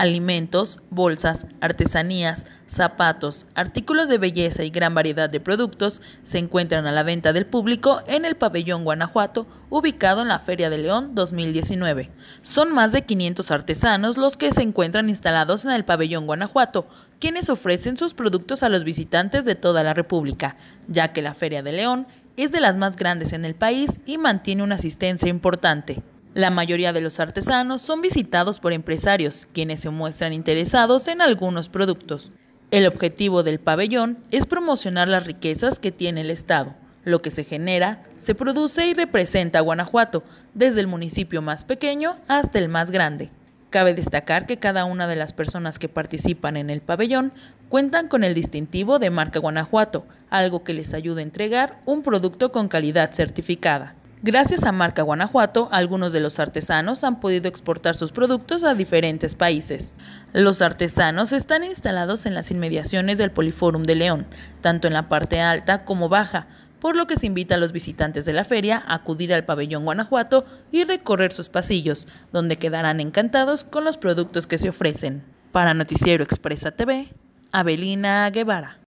alimentos, bolsas, artesanías, zapatos, artículos de belleza y gran variedad de productos se encuentran a la venta del público en el pabellón Guanajuato, ubicado en la Feria de León 2019. Son más de 500 artesanos los que se encuentran instalados en el pabellón Guanajuato, quienes ofrecen sus productos a los visitantes de toda la República, ya que la Feria de León es de las más grandes en el país y mantiene una asistencia importante. La mayoría de los artesanos son visitados por empresarios, quienes se muestran interesados en algunos productos. El objetivo del pabellón es promocionar las riquezas que tiene el Estado. Lo que se genera, se produce y representa Guanajuato, desde el municipio más pequeño hasta el más grande. Cabe destacar que cada una de las personas que participan en el pabellón cuentan con el distintivo de marca Guanajuato, algo que les ayuda a entregar un producto con calidad certificada. Gracias a Marca Guanajuato, algunos de los artesanos han podido exportar sus productos a diferentes países. Los artesanos están instalados en las inmediaciones del Poliforum de León, tanto en la parte alta como baja, por lo que se invita a los visitantes de la feria a acudir al pabellón Guanajuato y recorrer sus pasillos, donde quedarán encantados con los productos que se ofrecen. Para Noticiero Expresa TV, Abelina Guevara.